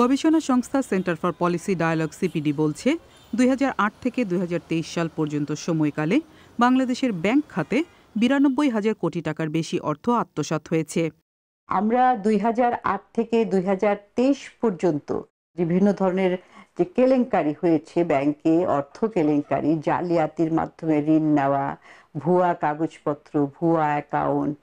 গবেষণা সংস্থা centre for policy dialogue CPD বলছে দুই থেকে দুই সাল পর্যন্ত সময়কালে বাংলাদেশের ব্যাংক খাতে বিরানব্বই হাজার কোটি টাকার বেশি অর্থ আত্মসাত হয়েছে আমরা দুই থেকে দুই পর্যন্ত বিভিন্ন ধরনের যে কেলেঙ্কারি হয়েছে ব্যাংকে অর্থ কেলেঙ্কারি জালিয়াতির মাধ্যমে ঋণ নেওয়া ভুয়া কাগজপত্র ভুয়া অ্যাকাউন্ট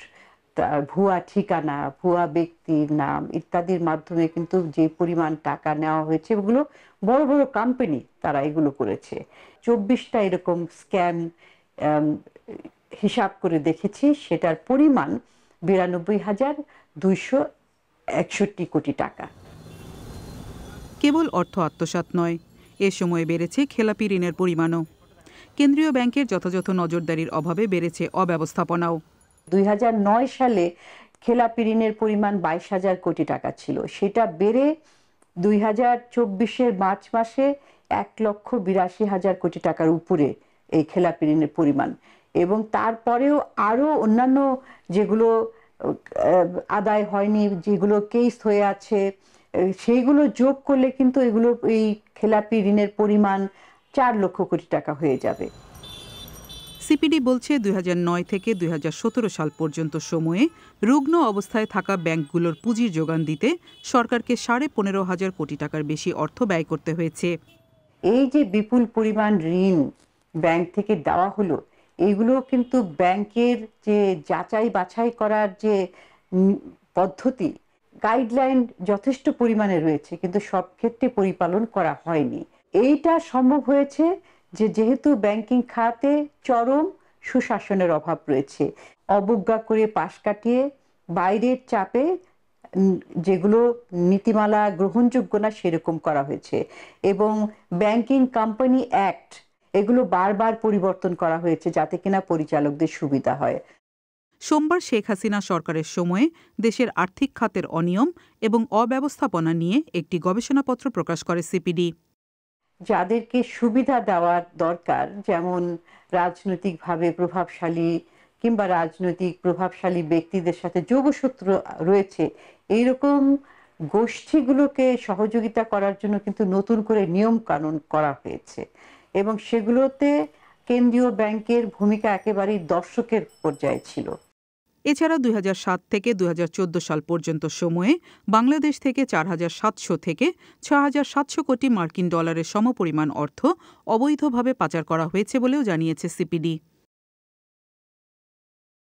ভুয়া ঠিকানা ভুয়া ব্যক্তির নাম ইত্যাদির মাধ্যমে কিন্তু যে পরিমাণ টাকা নেওয়া হয়েছে ওগুলো বড় বড় কোম্পানি তারা এগুলো করেছে চব্বিশটা এরকম স্ক্যাম হিসাব করে দেখেছি সেটার পরিমাণ বিরানব্বই হাজার দুইশো একষট্টি কোটি টাকা কেবল অর্থ আত্মসাত নয় এ সময়ে বেড়েছে খেলাপি ঋণের পরিমাণও কেন্দ্রীয় ব্যাংকের যথাযথ নজরদারির অভাবে বেড়েছে অব্যবস্থাপনাও দুই সালে খেলাপি ঋণের পরিমাণ বাইশ হাজার কোটি টাকা ছিল সেটা বেড়ে দুই হাজার চব্বিশের মার্চ মাসে এক লক্ষ বিরাশি হাজার কোটি টাকার উপরে এই খেলাপি ঋণের পরিমাণ এবং তারপরেও আরও অন্যান্য যেগুলো আদায় হয়নি যেগুলো কেস হয়ে আছে সেইগুলো যোগ করলে কিন্তু এগুলো এই খেলাপি ঋণের পরিমাণ চার লক্ষ কোটি টাকা হয়ে যাবে সিপিডি বলছে দুই থেকে দুই সাল পর্যন্ত সময়ে রুগ্ন অবস্থায় থাকা ব্যাংকগুলোর পুঁজির যোগান দিতে সরকারকে সাড়ে পনেরো হাজার কোটি টাকার বেশি অর্থ ব্যয় করতে হয়েছে এই যে বিপুল পরিমাণ ঋণ ব্যাংক থেকে দেওয়া হলো এগুলো কিন্তু ব্যাংকের যে যাচাই বাছাই করার যে পদ্ধতি গাইডলাইন যথেষ্ট পরিমাণে রয়েছে কিন্তু সব ক্ষেত্রে পরিপালন করা হয়নি এইটা সম্ভব হয়েছে যে যেহেতু ব্যাংকিং খাতে চরম সুশাসনের অভাব রয়েছে অবজ্ঞা করে পাশ কাটিয়ে বাইরের চাপে যেগুলো নীতিমালা গ্রহণযোগ্য না সেরকম করা হয়েছে এবং ব্যাংকিং কোম্পানি অ্যাক্ট এগুলো বারবার পরিবর্তন করা হয়েছে যাতে কিনা পরিচালকদের সুবিধা হয় সোমবার শেখ হাসিনা সরকারের সময়ে দেশের আর্থিক খাতের অনিয়ম এবং অব্যবস্থাপনা নিয়ে একটি গবেষণাপত্র প্রকাশ করে সিপিডি যাদেরকে সুবিধা দেওয়ার দরকার যেমন রাজনৈতিকভাবে প্রভাবশালী কিংবা রাজনৈতিক প্রভাবশালী ব্যক্তিদের সাথে যোগসূত্র রয়েছে এইরকম গোষ্ঠীগুলোকে সহযোগিতা করার জন্য কিন্তু নতুন করে নিয়ম কানুন করা হয়েছে এবং সেগুলোতে কেন্দ্রীয় ব্যাংকের ভূমিকা একেবারেই দর্শকের পর্যায়ে ছিল এছাড়া দুই থেকে দুই সাল পর্যন্ত সময়ে বাংলাদেশ থেকে চার হাজার সাতশো থেকে ছ হাজার সাতশো কোটি মার্কিন ডলারের সমপরিমাণ অর্থ অবৈধভাবে পাচার করা হয়েছে বলেও জানিয়েছে সিপিডি